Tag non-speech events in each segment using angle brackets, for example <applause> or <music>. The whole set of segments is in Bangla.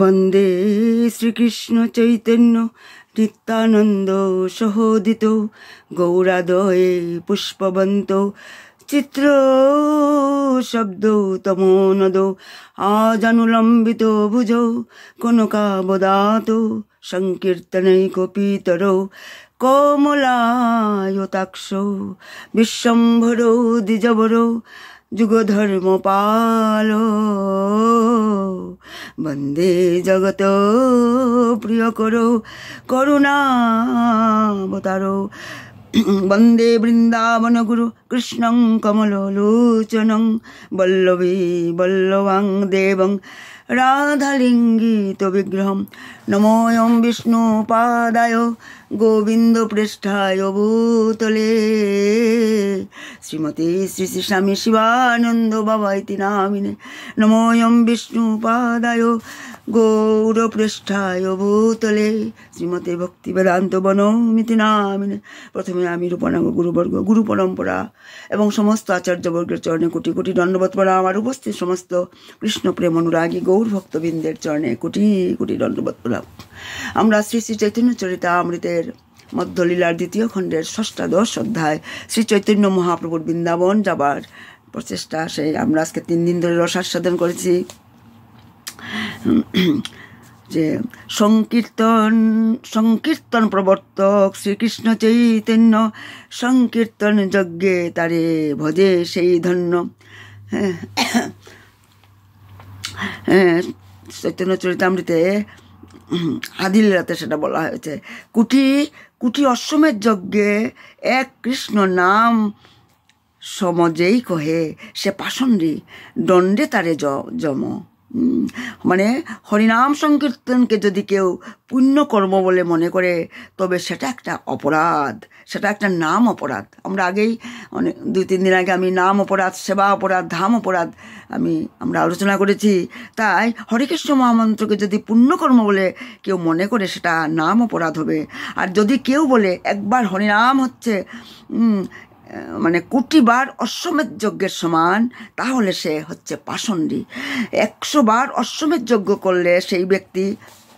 বন্দে শ্রীকৃষ্ণ চৈতন্য নিত্যানন্দ সহোদিত গৌরাদয়ে পুষ্পবন্ত চিত্র শব্দ তমোনদ আজানুলম্বিত ভুজৌ কনকাবদাত কপিতর কমলায়তাক্ষ বিশ্বম্ভর দ্বিজবর যুগধর্ম পাল বন্দে জগত প্রিয় করো করুণা অবতারো বন্দে বৃন্দাবন গুরু কৃষ্ণং কমল লোচনং বল্লবী বল্লবাং দেবং রাধালিঙ্গিত বিগ্রহম নমোয়ম বিষ্ণুপাদায় গোবিন্দপৃষ্ঠায় ভূতলে শ্রীমতী শ্রী শ্রী স্বামী শিবানন্দ বাবা ইতি নামিনে নমোয়ম বিষ্ণুপাদায় পৃষ্ঠায় ভূতলে শ্রীমতে ভক্তি বেদান্ত বনমিতি নাম প্রথমে আমি রূপনাঙ্গ গুরুবর্গ গুরু পরম্পরা এবং সমস্ত আচার্যবর্গের চরণে কোটি কোটি দণ্ডবত পড়া আমার উপস্থিত সমস্ত কৃষ্ণ প্রেম অনুরাগী গৌর ভক্তবৃন্দের চরণে কোটি কোটি দণ্ডবত পড়া আমরা শ্রী শ্রী চৈতন্য চরিতা আমৃতের মধ্যলীলার দ্বিতীয় খণ্ডের ষষ্ঠাদশ অধ্যায় শ্রী চৈতন্য মহাপ্রভুর বৃন্দাবন যাবার প্রচেষ্টা সেই আমরা আজকে তিন দিন ধরে রসাস্বাদন করেছি <clears throat> যে সংকীর্তন সংকীর্তন প্রবর্তক শ্রীকৃষ্ণ চৈতন্য সংকীর্তন যজ্ঞে তারে ভজে সেই ধন্য হ্যাঁ, <clears throat> হ্যাঁ, চৈতন্য চরিতামৃতে <clears throat> আদিলরাতে সেটা বলা হয়েছে কুটি কুটি অশ্বমের যজ্ঞে এক কৃষ্ণ নাম সমজেই কহে সে পাশন্ডি দণ্ডে তারে জম মানে হরিনাম সংকীর্তনকে যদি কেউ পুণ্যকর্ম বলে মনে করে তবে সেটা একটা অপরাধ সেটা একটা নাম অপরাধ আমরা আগেই অনেক দুই তিন দিন আগে আমি নাম অপরাধ সেবা অপরাধ ধাম অপরাধ আমি আমরা আলোচনা করেছি তাই হরিকৃষ্ণ মহামন্ত্রকে যদি পুণ্যকর্ম বলে কেউ মনে করে সেটা নাম অপরাধ হবে আর যদি কেউ বলে একবার হরিনাম হচ্ছে মানে কুটিবার অশ্বমেধ যজ্ঞের সমান তাহলে সে হচ্ছে পাষণ্ডী একশো বার অশ্বমেধ যজ্ঞ করলে সেই ব্যক্তি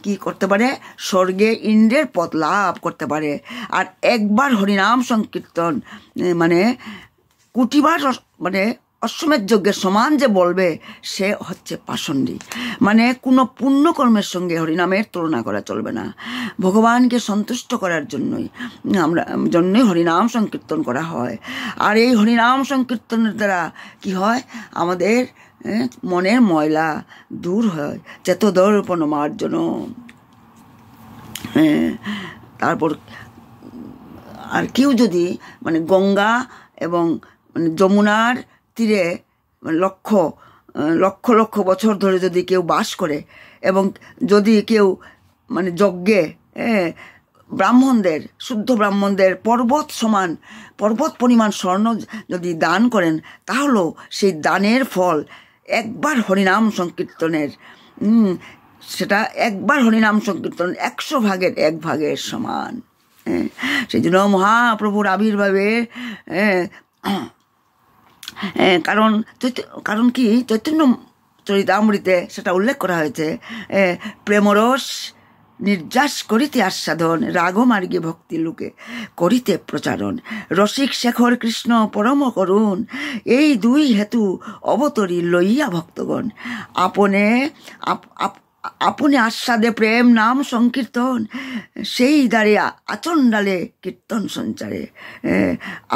কি করতে পারে স্বর্গে ইন্দ্রের পথ লাভ করতে পারে আর একবার হরিনাম সংকীর্তন মানে কুটিবার মানে অশ্বমেধ যজ্ঞের সমান যে বলবে সে হচ্ছে পাষণ্ডী মানে কোনো পুণ্যকর্মের সঙ্গে হরিনামের তুলনা করা চলবে না ভগবানকে সন্তুষ্ট করার জন্যই আমরা জন্যই হরিনাম সংকীর্তন করা হয় আর এই হরিনাম সংকীর্তনের দ্বারা কি হয় আমাদের মনের ময়লা দূর হয় দর্পণ মার হ্যাঁ তারপর আর কেউ যদি মানে গঙ্গা এবং মানে যমুনার তীরে লক্ষ লক্ষ লক্ষ বছর ধরে যদি কেউ বাস করে এবং যদি কেউ মানে যজ্ঞে ব্রাহ্মণদের শুদ্ধ ব্রাহ্মণদের পর্বত সমান পর্বত পরিমাণ স্বর্ণ যদি দান করেন তাহলেও সেই দানের ফল একবার হরিনাম সংকীর্তনের সেটা একবার হরিনাম সংকীর্তন একশো ভাগের এক ভাগের সমান সেই জন্য মহাপ্রভুর আবির্ভাবে কারণ কারণ কি চৈতন্য চরিতামৃতে সেটা উল্লেখ করা হয়েছে প্রেমরস নির্যাস করিতে আস্বাদন রাগমার্গে ভক্তি লোকে করিতে প্রচারণ রসিক শেখর কৃষ্ণ পরম করুণ এই দুই হেতু অবতরী লইয়া ভক্তগণ আপনে আপনি আস্বাদে প্রেম নাম সংকীর্তন সেই দ্বারে আচণ্ডালে কীর্তন সঞ্চারে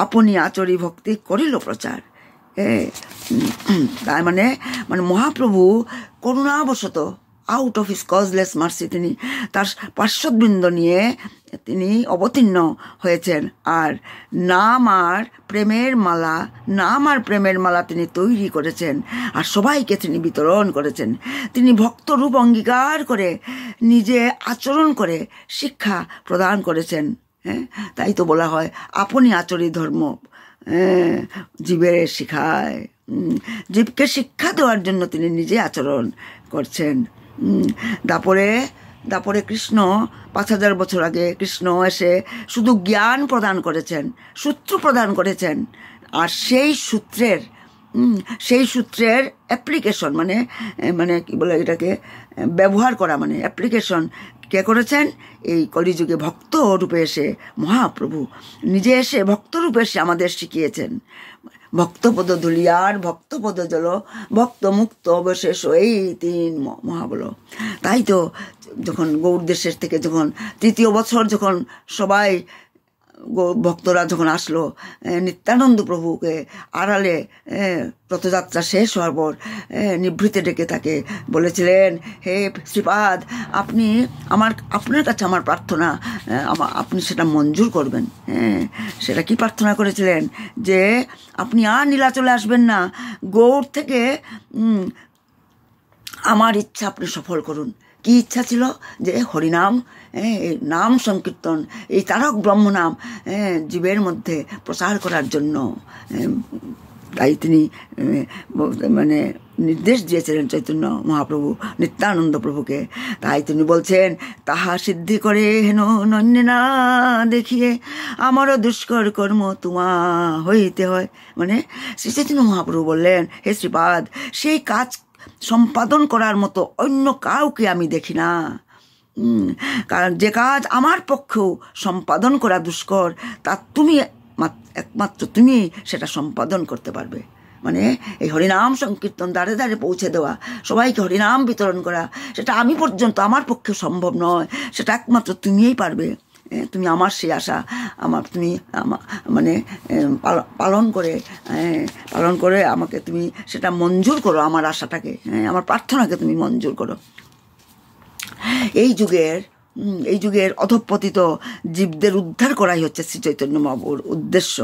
আপনি আচরি ভক্তি করিল প্রচার হ্যাঁ তার মানে মানে মহাপ্রভু করুণাবশত out of his causeless mercy তিনি তার পার্শ্বদবৃন্দ নিয়ে তিনি অবতীর্ণ হয়েছেন আর নাম আর প্রেমের মালা নাম আর প্রেমের মালা তিনি তৈরি করেছেন আর সবাইকে তিনি বিতরণ করেছেন তিনি ভক্তরূপ অঙ্গীকার করে নিজে আচরণ করে শিক্ষা প্রদান করেছেন হ্যাঁ তাই তো বলা হয় আপনি আচরি ধর্ম হ্যাঁ, জীবের শিখায় জীবকে শিক্ষা দেওয়ার জন্য তিনি নিজে আচরণ করছেন তারপরে তারপরে কৃষ্ণ পাঁচ হাজার বছর আগে কৃষ্ণ এসে শুধু জ্ঞান প্রদান করেছেন সূত্র প্রদান করেছেন আর সেই সূত্রের সেই সূত্রের অ্যাপ্লিকেশন মানে মানে কি বলে এটাকে ব্যবহার করা মানে অ্যাপ্লিকেশন কে করেছেন এই কলিযুগে ভক্ত রূপে এসে মহাপ্রভু নিজে এসে ভক্ত রূপে এসে আমাদের শিখিয়েছেন ভক্তপদ ধুলিয়ার ভক্তপদ জল ভক্ত মুক্ত অবশেষ এই তিন মহাবল তাই তো যখন গৌর দেশের থেকে যখন তৃতীয় বছর যখন সবাই ভক্তরা যখন আসলো নিত্যানন্দ প্রভুকে আড়ালে রথযাত্রা শেষ হওয়ার পর নিভৃতে ডেকে তাকে বলেছিলেন হে শ্রীপাদ আপনি আমার আপনার কাছে আমার প্রার্থনা আপনি সেটা মঞ্জুর করবেন হ্যাঁ সেটা কি প্রার্থনা করেছিলেন যে আপনি আর নীলাচলে আসবেন না গৌড় থেকে আমার ইচ্ছা আপনি সফল করুন কি ইচ্ছা ছিল যে হরিনাম হ্যাঁ নাম সংকীর্তন এই তারক ব্রহ্মনাম হ্যাঁ জীবের মধ্যে প্রসার করার জন্য তাই তিনি মানে নির্দেশ দিয়েছিলেন চৈতন্য মহাপ্রভু নিত্যানন্দ প্রভুকে তাই তিনি বলছেন তাহা সিদ্ধি করে হেন নন্য না দেখিয়ে আমারও দুষ্কর কর্ম তোমা হইতে হয় মানে শ্রী চৈতন্য মহাপ্রভু বললেন হে শ্রীপাদ সেই কাজ সম্পাদন করার মতো অন্য কাউকে আমি দেখি না কারণ যে কাজ আমার পক্ষেও সম্পাদন করা দুষ্কর তা তুমি একমাত্র তুমি সেটা সম্পাদন করতে পারবে মানে এই হরিনাম সংকীর্তন দাঁড়ে দাঁড়ে পৌঁছে দেওয়া সবাইকে হরিনাম বিতরণ করা সেটা আমি পর্যন্ত আমার পক্ষে সম্ভব নয় সেটা একমাত্র তুমিই পারবে তুমি আমার সেই আশা আমার তুমি মানে পালন করে পালন করে আমাকে তুমি সেটা মঞ্জুর করো আমার আশাটাকে আমার প্রার্থনাকে তুমি মঞ্জুর করো এই যুগের এই যুগের অধপতিত জীবদের উদ্ধার করাই হচ্ছে শ্রী চৈতন্য মহাপুর উদ্দেশ্য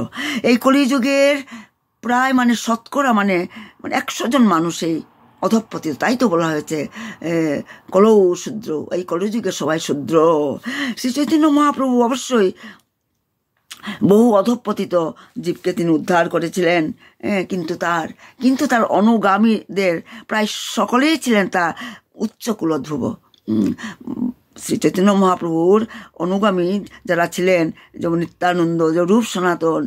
এই কলিযুগের প্রায় মানে শতকরা মানে মানে একশো জন মানুষ এই অধপতিত তাই তো বলা হয়েছে কলৌ শূদ্র এই কলযুগে সবাই শূদ্র শ্রী চৈতন্য মহাপ্রভু অবশ্যই বহু অধপতিত জীবকে তিনি উদ্ধার করেছিলেন কিন্তু তার কিন্তু তার অনুগামীদের প্রায় সকলেই ছিলেন তা উচ্চকুলধ্রুব শ্রী চৈতন্য মহাপ্রভুর অনুগামী যারা ছিলেন যেমন নিত্যানন্দ রূপ সনাতন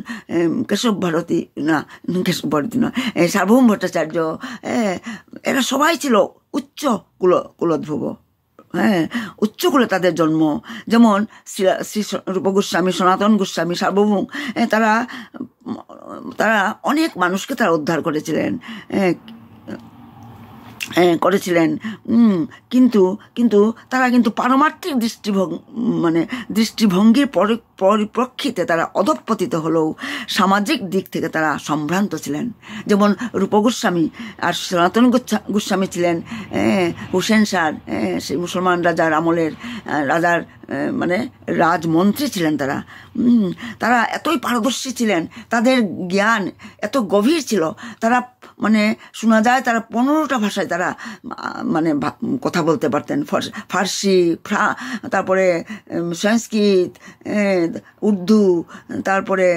কেশব ভারতী না কেশব ভারতী না সার্বভৌম ভট্টাচার্য এরা সবাই ছিল উচ্চ কুল কুলোদ্ভব হ্যাঁ কুলে তাদের জন্ম যেমন শ্রী রূপ গোস্বামী সনাতন গোস্বামী সার্বভৌম তারা তারা অনেক মানুষকে তারা উদ্ধার করেছিলেন করেছিলেন কিন্তু কিন্তু তারা কিন্তু পারমার্থিক দৃষ্টিভঙ্গ মানে দৃষ্টিভঙ্গির পরিপ্রেক্ষিতে তারা অধপতিত হলেও সামাজিক দিক থেকে তারা সম্ভ্রান্ত ছিলেন যেমন রূপগোস্বামী আর সনাতন গোস্বামী ছিলেন হুসেন সার সেই মুসলমান রাজার আমলের রাজার মানে রাজমন্ত্রী ছিলেন তারা তারা এতই পারদর্শী ছিলেন তাদের জ্ঞান এত গভীর ছিল তারা মানে শোনা যায় তারা পনেরোটা ভাষায় তারা মানে কথা বলতে পারতেন ফার্সি ফ্রা তারপরে সংস্কৃত উর্দু তারপরে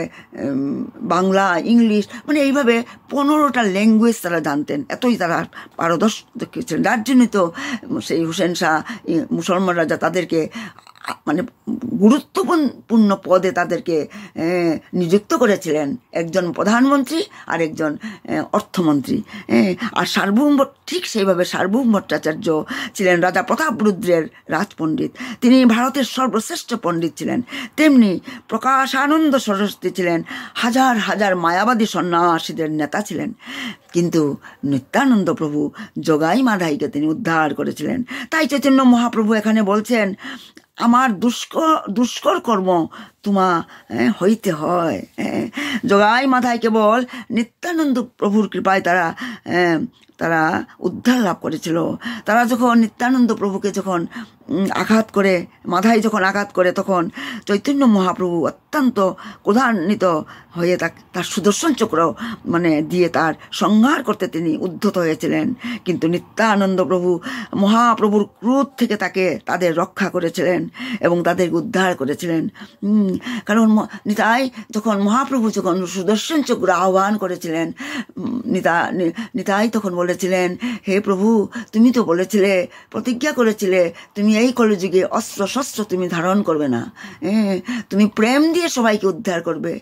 বাংলা ইংলিশ মানে এইভাবে পনেরোটা ল্যাঙ্গুয়েজ তারা জানতেন এতই তারা পারদর্শক ছিলেন যার জন্যই তো সেই হুসেন শাহ মুসলমানরা যা তাদেরকে মানে গুরুত্বপূর্ণ পদে তাদেরকে নিযুক্ত করেছিলেন একজন প্রধানমন্ত্রী আর একজন অর্থমন্ত্রী আর সার্বভৌম ঠিক সেইভাবে সার্বভৌম ভট্টাচার্য ছিলেন রাজা প্রতাপ রুদ্রের রাজপণ্ডিত তিনি ভারতের সর্বশ্রেষ্ঠ পণ্ডিত ছিলেন তেমনি প্রকাশানন্দ সরস্বতী ছিলেন হাজার হাজার মায়াবাদী সন্ন্যাসীদের নেতা ছিলেন কিন্তু নিত্যানন্দ প্রভু যোগাই মাধাইকে তিনি উদ্ধার করেছিলেন তাই চৈতন্য মহাপ্রভু এখানে বলছেন আমার দুষ্কর কর্ম তোমা হইতে হয় জগাই মাথায় কেবল নিত্যানন্দ প্রভুর কৃপায় তারা তারা উদ্ধার লাভ করেছিল তারা যখন নিত্যানন্দ প্রভুকে যখন আঘাত করে মাথায় যখন আঘাত করে তখন চৈতন্য মহাপ্রভু অত্যন্ত ক্রধান্বিত হয়ে তার সুদর্শন চক্র মানে দিয়ে তার সংহার করতে তিনি উদ্ধত হয়েছিলেন কিন্তু নিত্যানন্দ প্রভু মহাপ্রভুর ক্রোধ থেকে তাকে তাদের রক্ষা করেছিলেন এবং তাদের উদ্ধার করেছিলেন কারণ নিতাই যখন মহাপ্রভু যখন সুদর্শন চক্র আহ্বান করেছিলেন নিতা নিতাই তখন বলে বলেছিলেন হে প্রভু তুমি তো বলেছিলে প্রতিজ্ঞা করেছিলে তুমি এই কলযুগে অস্ত্র শস্ত্র তুমি ধারণ করবে না তুমি প্রেম দিয়ে সবাইকে উদ্ধার করবে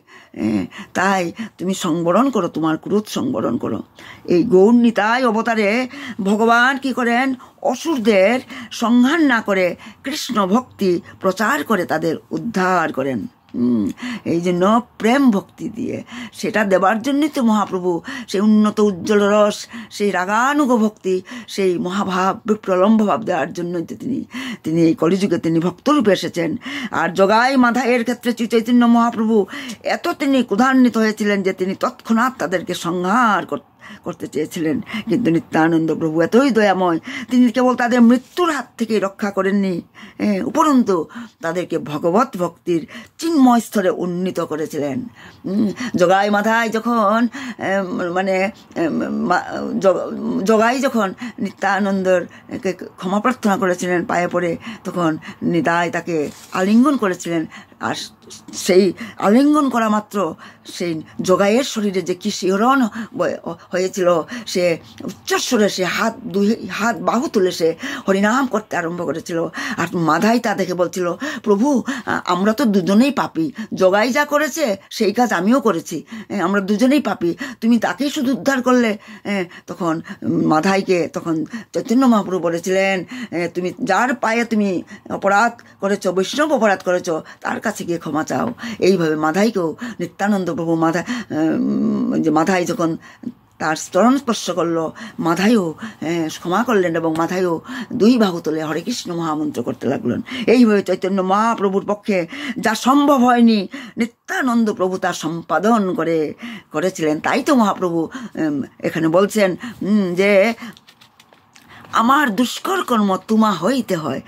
তাই তুমি সংবরণ করো তোমার ক্রুত সংবরণ করো এই গৌর অবতারে ভগবান কি করেন অসুরদের সংহার না করে কৃষ্ণ ভক্তি প্রচার করে তাদের উদ্ধার করেন এই যে ন প্রেম ভক্তি দিয়ে সেটা দেবার জন্যই তো মহাপ্রভু সেই উন্নত উজ্জ্বল রস সেই রাগানুগ ভক্তি সেই মহাভাব প্রলম্ব ভাব দেওয়ার জন্যই তো তিনি তিনি এই কলিযুগে তিনি ভক্তরূপে এসেছেন আর জগাই মাধা এর ক্ষেত্রে চৈতন্য মহাপ্রভু এত তিনি ক্রধান্বিত হয়েছিলেন যে তিনি তৎক্ষণাৎ তাদেরকে সংহার করতেন করতে চেয়েছিলেন কিন্তু নিত্যানন্দ প্রভু এতই দয়াময় তিনি কেবল তাদের মৃত্যুর হাত থেকে রক্ষা করেননি উপরন্তু তাদেরকে ভগবত ভক্তির চিন্ময় স্তরে উন্নীত করেছিলেন জগাই মাথায় যখন মানে জগাই যখন নিত্যানন্দর ক্ষমা প্রার্থনা করেছিলেন পায়ে পড়ে তখন নিদায় তাকে আলিঙ্গন করেছিলেন আর সেই আলিঙ্গন করা মাত্র সেই জগাইয়ের শরীরে যে কি শিহরণ হয়েছিল সে উচ্চস্বরে সে হাত দুই হাত বাহু তুলে সে হরিনাম করতে আরম্ভ করেছিল আর মাধাই তা দেখে বলছিল প্রভু আমরা তো দুজনেই পাপি জোগাই যা করেছে সেই কাজ আমিও করেছি আমরা দুজনেই পাপি তুমি তাকেই শুধু উদ্ধার করলে তখন মাধাইকে তখন চৈতন্য মহাপ্রভু বলেছিলেন তুমি যার পায়ে তুমি অপরাধ করেছো বৈষ্ণব অপরাধ করেছো তার কাছে গিয়ে ক্ষমা চাও এইভাবে মাধাইকেও নিত্যানন্দ প্রভু মাধা যে মাধাই যখন তার স্তরণ স্পর্শ করলো মাধাইও ক্ষমা করলেন এবং মাধাইও দুই বাহু তুলে হরে কৃষ্ণ মহামন্ত্র করতে লাগলেন এইভাবে চৈতন্য মহাপ্রভুর পক্ষে যা সম্ভব হয়নি নিত্যানন্দ প্রভু তার সম্পাদন করে করেছিলেন তাই তো মহাপ্রভু এখানে বলছেন যে আমার দুষ্কর কর্ম তোমা হইতে হয়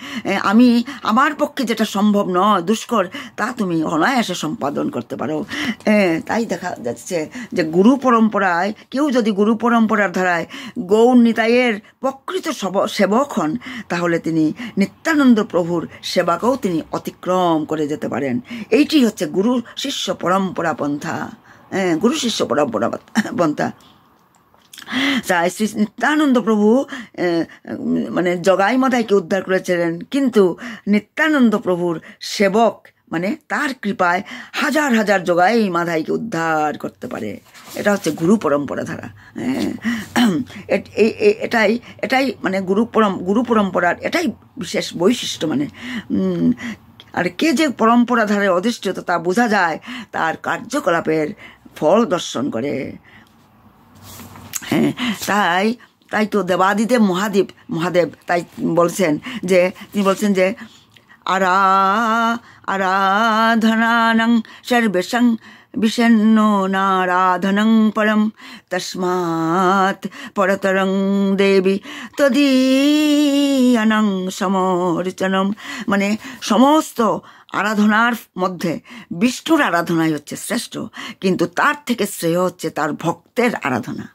আমি আমার পক্ষে যেটা সম্ভব নয় দুষ্কর তা তুমি অনায়াসে সম্পাদন করতে পারো তাই দেখা যাচ্ছে যে গুরু পরম্পরায় কেউ যদি গুরু পরম্পরার ধারায় গৌর নিতাইয়ের প্রকৃত সেবক হন তাহলে তিনি নিত্যানন্দ প্রভুর সেবাকেও তিনি অতিক্রম করে যেতে পারেন এইটি হচ্ছে গুরু শিষ্য পরম্পরা পন্থা হ্যাঁ গুরু শিষ্য পরম্পরা পন্থা তাই শ্রী নিত্যানন্দ প্রভু মানে জগাই মাতাইকে উদ্ধার করেছিলেন কিন্তু নিত্যানন্দ প্রভুর সেবক মানে তার কৃপায় হাজার হাজার জগাই মাধাইকে উদ্ধার করতে পারে এটা হচ্ছে গুরু পরম্পরা ধারা হ্যাঁ। এটাই এটাই মানে গুরু পরম গুরু পরম্পরার এটাই বিশেষ বৈশিষ্ট্য মানে আর কে যে পরম্পরা ধারায় অধিষ্ঠিত তা বোঝা যায় তার কার্যকলাপের ফল দর্শন করে হ্যাঁ তাই তাই তো দেবাদিদেব মহাদেব মহাদেব তাই বলছেন যে তিনি বলছেন যে আরা আরাধনানং সর্বেশং বিষণ্ন নারাধনং পরম তস্মাৎ পরতরং দেবী তদীয়ানং সমরচনম মানে সমস্ত আরাধনার মধ্যে বিষ্ণুর আরাধনাই হচ্ছে শ্রেষ্ঠ কিন্তু তার থেকে শ্রেয় হচ্ছে তার ভক্তের আরাধনা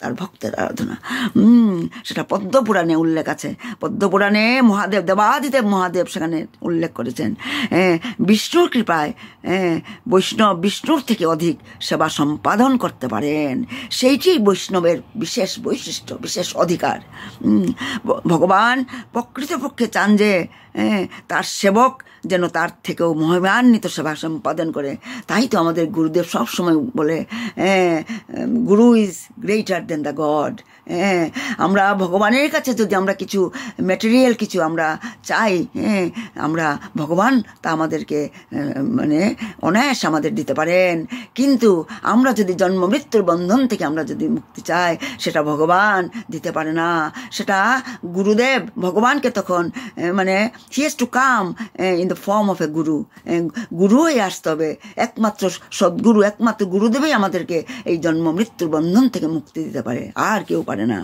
তার ভক্তের আরাধনা হুম সেটা পদ্মপুরাণে উল্লেখ আছে পদ্মপুরাণে মহাদেব দেবাদিদেব মহাদেব সেখানে উল্লেখ করেছেন বিষ্ণুর কৃপায় বৈষ্ণব বিষ্ণুর থেকে অধিক সেবা সম্পাদন করতে পারেন সেইটি বৈষ্ণবের বিশেষ বৈশিষ্ট্য বিশেষ অধিকার ভগবান প্রকৃতপক্ষে চান যে তার সেবক যেন তার থেকেও মহিমান্বিত সেবা সম্পাদন করে তাই তো আমাদের গুরুদেব সবসময় বলে guru is greater than the god হ্যাঁ আমরা ভগবানের কাছে যদি আমরা কিছু ম্যাটেরিয়াল কিছু আমরা চাই হ্যাঁ আমরা ভগবান তা আমাদেরকে মানে অনায়াস আমাদের দিতে পারেন কিন্তু আমরা যদি জন্ম মৃত্যুর বন্ধন থেকে আমরা যদি মুক্তি চাই সেটা ভগবান দিতে পারে না সেটা গুরুদেব ভগবানকে তখন মানে he has to come in the form of a guru গুরুই আসতে হবে একমাত্র সদ্গুরু একমাত্র গুরুদেবই আমাদেরকে এই জন্ম মৃত্যুর বন্ধন থেকে মুক্তি দিতে পারে আর কেউ পারে না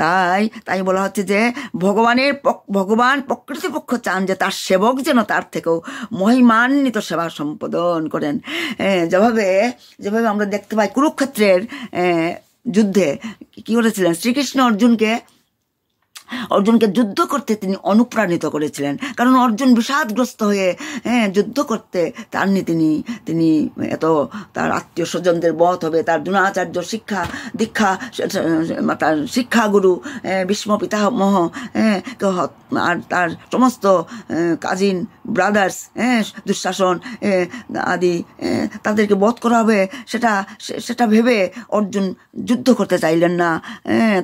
তাই তাই বলা হচ্ছে যে ভগবানের ভগবান প্রকৃতিপক্ষ চান যে তার সেবক যেন তার থেকেও মহিমান্বিত সেবা সম্পাদন করেন যেভাবে যেভাবে আমরা দেখতে পাই কুরুক্ষেত্রের যুদ্ধে কী করেছিলেন শ্রীকৃষ্ণ অর্জুনকে অর্জুনকে যুদ্ধ করতে তিনি অনুপ্রাণিত করেছিলেন কারণ অর্জুন বিষাদগ্রস্ত হয়ে হ্যাঁ যুদ্ধ করতে চাননি তিনি তিনি এত তার আত্মীয় স্বজনদের বধ হবে তার দ্রোণাচার্য শিক্ষা দীক্ষা তার শিক্ষাগুরু বিষ্ম হ্যাঁ, পিতামহ হ্যাঁ আর তার সমস্ত হ্যাঁ, কাজিন ব্রাদার্স হ্যাঁ দুঃশাসন হ্যাঁ, আদি তাদেরকে বধ করা হবে সেটা সেটা ভেবে অর্জুন যুদ্ধ করতে চাইলেন না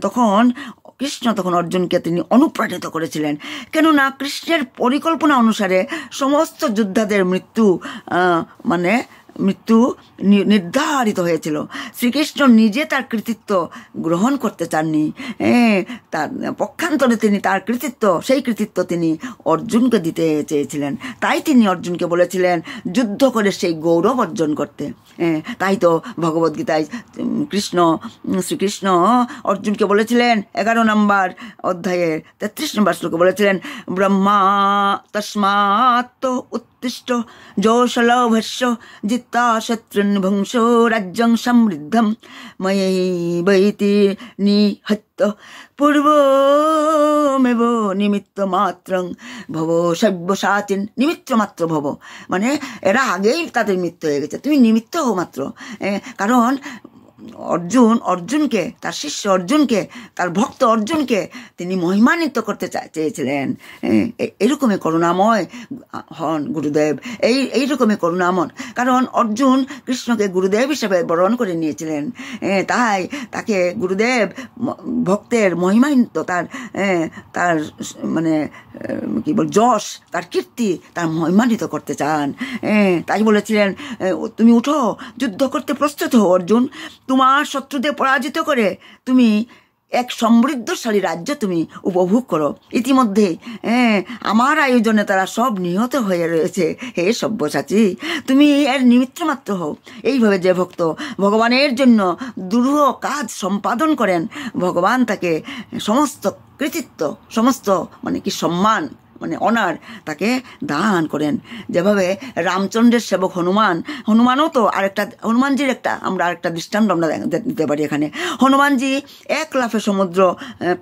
তখন কৃষ্ণ তখন অর্জুনকে তিনি অনুপ্রাণিত করেছিলেন কেননা কৃষ্ণের পরিকল্পনা অনুসারে সমস্ত যোদ্ধাদের মৃত্যু মানে মৃত্যু নির্ধারিত হয়েছিল শ্রীকৃষ্ণ নিজে তার কৃতিত্ব গ্রহণ করতে চাননি হ্যাঁ তার পক্ষান্তরে তিনি তার কৃতিত্ব সেই কৃতিত্ব তিনি অর্জুনকে দিতে চেয়েছিলেন তাই তিনি অর্জুনকে বলেছিলেন যুদ্ধ করে সেই গৌরব অর্জন করতে হ্যাঁ তাই তো ভগবদ্গীতায় কৃষ্ণ শ্রীকৃষ্ণ অর্জুনকে বলেছিলেন এগারো নম্বর অধ্যায়ের তেত্রিশ নম্বর শ্লোকে বলেছিলেন ব্রহ্মা তস্মাত্ত উত্তর জিতা শত্রুন ভংস রাজ্য সমৃদ্ধ समृद्धं বৈতি নিহত্য পূর্বমেব নিমিত্ত মাত্রং ভব সব্যসাচীন নিমিত্ত মাত্র ভব মানে এরা আগেই তাদের মৃত্যু হয়ে গেছে তুমি নিমিত্ত হো মাত্র কারণ অর্জুন অর্জুনকে তার শিষ্য অর্জুনকে তার ভক্ত অর্জুনকে তিনি মহিমান্বিত করতে চেয়েছিলেন এরকমই করুণাময় হন গুরুদেব এই এইরকমই করুণামন কারণ অর্জুন কৃষ্ণকে গুরুদেব হিসেবে বরণ করে নিয়েছিলেন তাই তাকে গুরুদেব ভক্তের মহিমান্বিত তার তার মানে কি বল যশ তার কীর্তি তার মহিমান্বিত করতে চান তাই বলেছিলেন তুমি উঠো যুদ্ধ করতে প্রস্তুত হো অর্জুন তোমার শত্রুদের পরাজিত করে তুমি এক সমৃদ্ধশালী রাজ্য তুমি উপভোগ করো ইতিমধ্যে হ্যাঁ আমার আয়োজনে তারা সব নিহত হয়ে রয়েছে হে সব্যসাচী তুমি এর নিমিত্ত মাত্র হও এইভাবে যে ভক্ত ভগবানের জন্য দুরূহ কাজ সম্পাদন করেন ভগবান তাকে সমস্ত কৃতিত্ব সমস্ত মানে কি সম্মান মানে অনার তাকে দান করেন যেভাবে রামচন্দ্রের সেবক হনুমান হনুমানও তো আরেকটা হনুমানজির একটা আমরা আরেকটা দৃষ্টান্ত আমরা দিতে পারি এখানে হনুমানজি এক লাফে সমুদ্র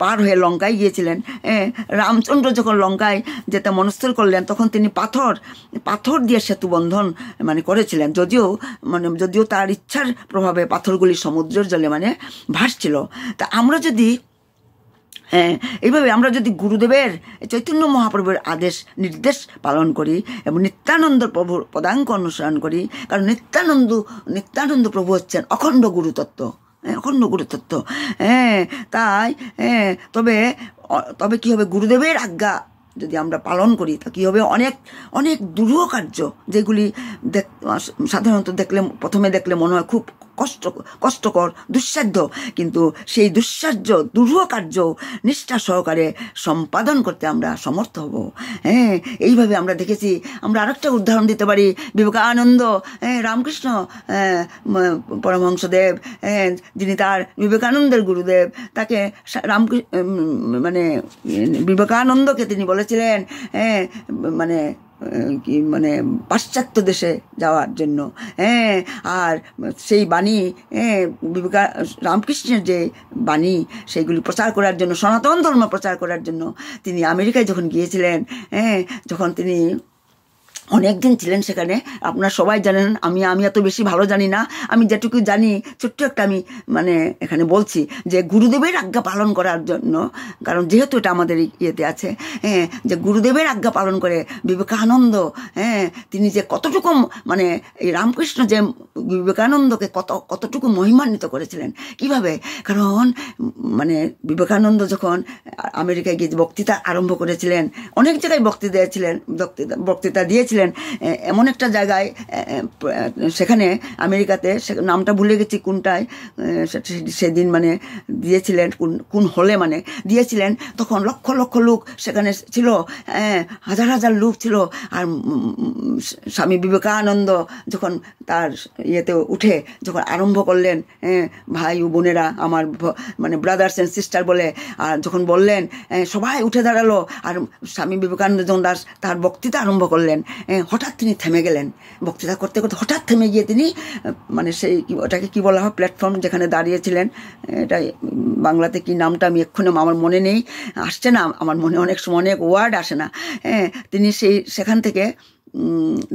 পার হয়ে লঙ্কায় গিয়েছিলেন রামচন্দ্র যখন লঙ্কায় যেতে মনস্থির করলেন তখন তিনি পাথর পাথর দিয়ে সেতু বন্ধন মানে করেছিলেন যদিও মানে যদিও তার ইচ্ছার প্রভাবে পাথরগুলি সমুদ্রের জলে মানে ভাসছিল তা আমরা যদি হ্যাঁ এইভাবে আমরা যদি গুরুদেবের চৈতন্য মহাপ্রভুর আদেশ নির্দেশ পালন করি এবং নিত্যানন্দ প্রভুর পদাঙ্ক অনুসরণ করি কারণ নিত্যানন্দ নিত্যানন্দ প্রভু হচ্ছেন অখণ্ড গুরুতত্ত্ব হ্যাঁ অখণ্ড গুরুতত্ত্ব হ্যাঁ তাই হ্যাঁ তবে তবে কী হবে গুরুদেবের আজ্ঞা যদি আমরা পালন করি তা কী হবে অনেক অনেক দুরূহ কার্য যেগুলি দেখ সাধারণত দেখলে প্রথমে দেখলে মনে হয় খুব কষ্ট কষ্টকর দুঃসাধ্য কিন্তু সেই দুঃসাহ্য দুরূহ কার্য নিষ্ঠা সহকারে সম্পাদন করতে আমরা সমর্থ হব হ্যাঁ এইভাবে আমরা দেখেছি আমরা আরেকটা উদাহরণ দিতে পারি বিবেকানন্দ হ্যাঁ রামকৃষ্ণ হ্যাঁ, পরমহংসদেব হ্যাঁ যিনি তার বিবেকানন্দের গুরুদেব তাকে রামকৃষ্ণ মানে বিবেকানন্দকে তিনি বলেছিলেন হ্যাঁ মানে কি মানে পাশ্চাত্য দেশে যাওয়ার জন্য হ্যাঁ আর সেই বাণী হ্যাঁ বিবেকা রামকৃষ্ণের যে বাণী সেইগুলি প্রচার করার জন্য সনাতন ধর্ম প্রচার করার জন্য তিনি আমেরিকায় যখন গিয়েছিলেন হ্যাঁ যখন তিনি অনেক দিন ছিলেন সেখানে আপনারা সবাই জানেন আমি আমি এত বেশি ভালো জানি না আমি যেটুকু জানি ছোট্ট একটা আমি মানে এখানে বলছি যে গুরুদেবের আজ্ঞা পালন করার জন্য কারণ যেহেতু এটা আমাদের ইয়েতে আছে হ্যাঁ যে গুরুদেবের আজ্ঞা পালন করে বিবেকানন্দ হ্যাঁ তিনি যে কতটুকু মানে এই রামকৃষ্ণ যে বিবেকানন্দকে কত কতটুকু মহিমান্বিত করেছিলেন কিভাবে কারণ মানে বিবেকানন্দ যখন আমেরিকায় গিয়ে বক্তৃতা আরম্ভ করেছিলেন অনেক জায়গায় বক্তৃতা দিয়েছিলেন বক্তৃতা বক্তৃতা দিয়েছিলেন গিয়েছিলেন এমন একটা জায়গায় সেখানে আমেরিকাতে নামটা ভুলে গেছি কোনটায় সেদিন মানে দিয়েছিলেন কোন কোন হলে মানে দিয়েছিলেন তখন লক্ষ লক্ষ লোক সেখানে ছিল হাজার হাজার লোক ছিল আর স্বামী বিবেকানন্দ যখন তার ইয়েতে উঠে যখন আরম্ভ করলেন ভাই ও বোনেরা আমার মানে ব্রাদার্স অ্যান্ড সিস্টার বলে আর যখন বললেন সবাই উঠে দাঁড়ালো আর স্বামী বিবেকানন্দ যখন দাস তার বক্তৃতা আরম্ভ করলেন হঠাৎ তিনি থেমে গেলেন বক্তৃতা করতে করতে হঠাৎ থেমে গিয়ে তিনি মানে সেই ওটাকে কি বলা হয় প্ল্যাটফর্ম যেখানে দাঁড়িয়েছিলেন এটা বাংলাতে কি নামটা আমি এক্ষুনি আমার মনে নেই আসছে না আমার মনে অনেক সময় অনেক ওয়ার্ড আসে না হ্যাঁ তিনি সেই সেখান থেকে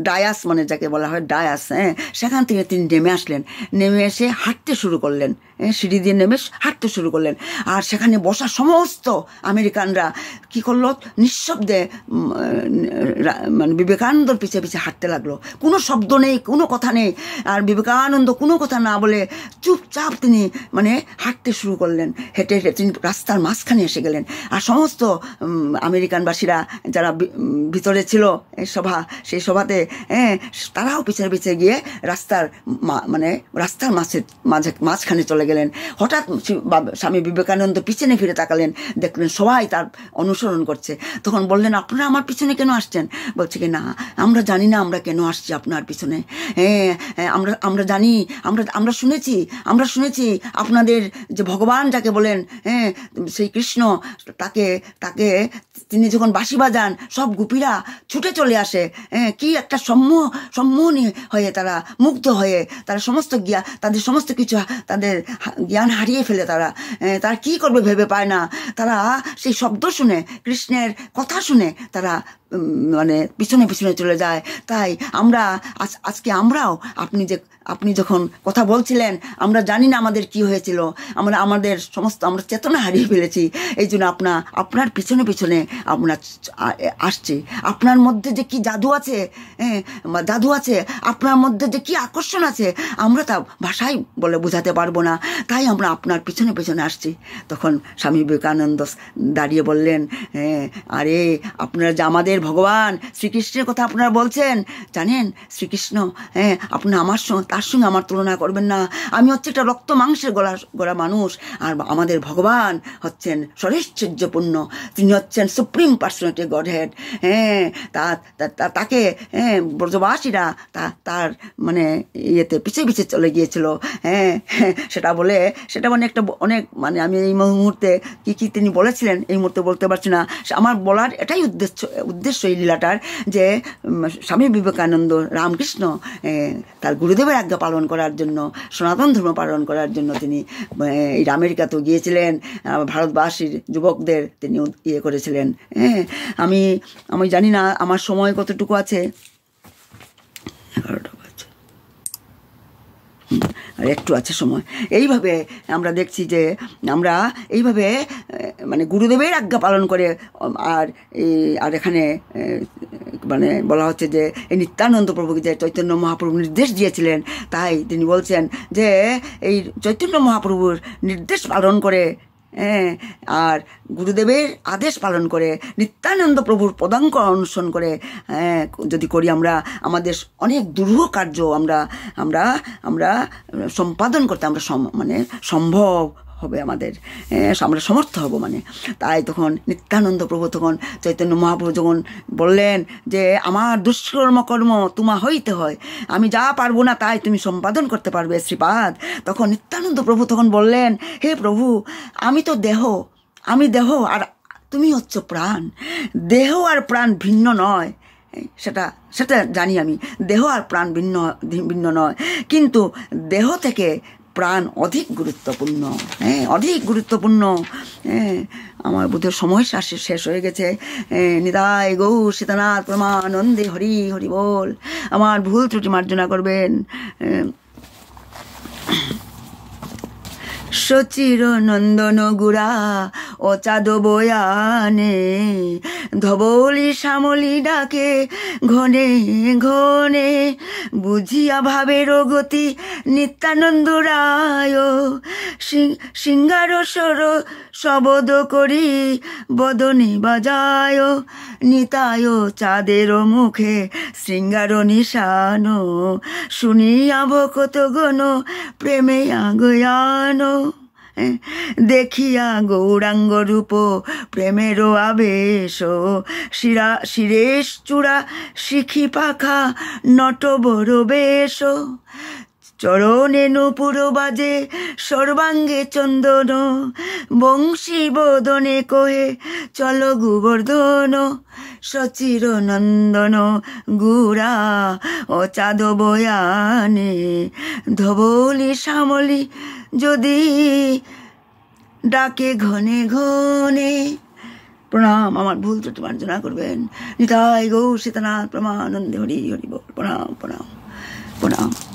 ডায়াস মানে যাকে বলা হয় ডায়াস হ্যাঁ সেখান থেকে তিনি নেমে আসলেন নেমে এসে হাঁটতে শুরু করলেন সিঁড়ি দিয়ে নেমে হাঁটতে শুরু করলেন আর সেখানে বসা সমস্ত আমেরিকানরা কি করলো নিঃশব্দে মানে বিবেকানন্দর পিছিয়ে পিছিয়ে হাঁটতে লাগলো কোনো শব্দ নেই কোনো কথা নেই আর বিবেকানন্দ কোনো কথা না বলে চুপচাপ তিনি মানে হাঁটতে শুরু করলেন হেঁটে হেঁটে তিনি রাস্তার মাঝখানে এসে গেলেন আর সমস্ত আমেরিকানবাসীরা যারা ভিতরে ছিল সভা সেই সভাতে হ্যাঁ তারাও পিছিয়ে পিছিয়ে গিয়ে রাস্তার মানে রাস্তার মাঝে মাঝে মাঝখানে চলে গেলেন হঠাৎ স্বামী বিবেকানন্দ পিছনে ফিরে তাকালেন দেখলেন সবাই তার অনুসরণ করছে তখন বললেন আপনারা আমার পিছনে কেন আসছেন বলছে কি না আমরা জানি না আমরা কেন আসছি আপনার পিছনে হ্যাঁ আমরা আমরা জানি আমরা আমরা শুনেছি আমরা শুনেছি আপনাদের যে ভগবান যাকে বলেন হ্যাঁ সেই কৃষ্ণ তাকে তাকে তিনি যখন বাঁশি বাজান সব গুপিরা ছুটে চলে আসে হ্যাঁ একটা সম্মোহ সম্মোহনী হয়ে তারা মুগ্ধ হয়ে তারা সমস্ত জ্ঞান তাদের সমস্ত কিছু তাদের জ্ঞান হারিয়ে ফেলে তারা তারা কি করবে ভেবে পায় না তারা সেই শব্দ শুনে কৃষ্ণের কথা শুনে তারা মানে পিছনে পিছনে চলে যায় তাই আমরা আজকে আমরাও আপনি যে আপনি যখন কথা বলছিলেন আমরা জানি না আমাদের কি হয়েছিল আমরা আমাদের সমস্ত আমরা চেতনা হারিয়ে ফেলেছি এই জন্য আপনার আপনার পিছনে পিছনে আপনার আসছি আপনার মধ্যে যে কি জাদু আছে হ্যাঁ জাদু আছে আপনার মধ্যে যে কি আকর্ষণ আছে আমরা তা ভাষাই বলে বোঝাতে পারবো না তাই আমরা আপনার পিছনে পিছনে আসছি তখন স্বামী বিবেকানন্দ দাঁড়িয়ে বললেন হ্যাঁ আরে আপনারা যে আমাদের আমাদের ভগবান শ্রীকৃষ্ণের কথা আপনারা বলছেন জানেন শ্রীকৃষ্ণ হ্যাঁ আপনি আমার সঙ্গে তার সঙ্গে আমার তুলনা করবেন না আমি হচ্ছে একটা রক্ত মাংসের গলা গড়া মানুষ আর আমাদের ভগবান হচ্ছেন সরেশ্চর্যপূর্ণ তিনি হচ্ছেন সুপ্রিম পার্সোনালিটি গড হেড হ্যাঁ তা তাকে হ্যাঁ ব্রজবাসীরা তা তার মানে ইয়েতে পিছিয়ে পিছিয়ে চলে গিয়েছিল হ্যাঁ সেটা বলে সেটা মানে একটা অনেক মানে আমি এই মুহূর্তে কী কী তিনি বলেছিলেন এই মুহূর্তে বলতে পারছি না আমার বলার এটাই উদ্দেশ্য উদ্দেশ্য উদ্দেশ্য এই লীলাটার যে স্বামী বিবেকানন্দ রামকৃষ্ণ তার গুরুদেবের আজ্ঞা পালন করার জন্য সনাতন ধর্ম পালন করার জন্য তিনি এই আমেরিকাতেও গিয়েছিলেন ভারতবাসীর যুবকদের তিনি ইয়ে করেছিলেন হ্যাঁ আমি আমি জানি না আমার সময় কতটুকু আছে এগারোটা আর একটু আছে সময় এইভাবে আমরা দেখছি যে আমরা এইভাবে মানে গুরুদেবের আজ্ঞা পালন করে আর আর এখানে মানে বলা হচ্ছে যে এই নিত্যানন্দ প্রভুকে যে চৈতন্য মহাপ্রভু নির্দেশ দিয়েছিলেন তাই তিনি বলছেন যে এই চৈতন্য মহাপ্রভুর নির্দেশ পালন করে হ্যাঁ আর গুরুদেবের আদেশ পালন করে নিত্যানন্দ প্রভুর পদাঙ্ক অনুসরণ করে হ্যাঁ, যদি করি আমরা আমাদের অনেক দুরূহ কার্য আমরা আমরা আমরা সম্পাদন করতে আমরা মানে সম্ভব হবে আমাদের আমরা সমর্থ হব মানে তাই তখন নিত্যানন্দ প্রভু তখন চৈতন্য মহাপ্রভু যখন বললেন যে আমার দুষ্কর্ম কর্ম তোমা হইতে হয় আমি যা পারবো না তাই তুমি সম্পাদন করতে পারবে শ্রীপাদ তখন নিত্যানন্দ প্রভু তখন বললেন হে প্রভু আমি তো দেহ আমি দেহ আর তুমি হচ্ছ প্রাণ দেহ আর প্রাণ ভিন্ন নয় সেটা সেটা জানি আমি দেহ আর প্রাণ ভিন্ন ভিন্ন নয় কিন্তু দেহ থেকে প্রাণ অধিক গুরুত্বপূর্ণ হ্যাঁ অধিক গুরুত্বপূর্ণ হ্যাঁ আমার বুধের সময় শাসে শেষ হয়ে গেছে হ্যাঁ, নিদায় গৌ সীতানাথ প্রমানন্দে হরি হরি বল আমার ভুল ত্রুটি মার্জনা করবেন হ্যাঁ, বিশ্বচির নন্দন গুড়া চাদ বয়ানে ধবলি শ্যামলি ডাকে ঘনে ঘনে বুঝিয়া ভাবের গতি নিত্যানন্দ রায় সিঙ্গার সর শবদ করি বদনে বাজায় নিতায় চাঁদের মুখে শৃঙ্গার নিশানো শুনিয়া ভকত গণ প্রেমে আগয়ানো দেখিয়া গৌরাঙ্গ রূপ প্রেমেরও আবেশ শিরা শিরেশ চূড়া শিখি পাখা নট বড় বেশ চরণে নুপুর বাজে সর্বাঙ্গে চন্দন বংশী বদনে কোহে চল গোবর্ধন সচির নন্দন গুড়া ও চাঁদ বয়ানে ধবলি শ্যামলী যদি ডাকে ঘনে ঘনে প্রণাম আমার ভুল ত্রুটি জনা করবেন নিতাই গৌ সীতানাথ প্রমানন্দে হরি হরি বল প্রণাম প্রণাম প্রণাম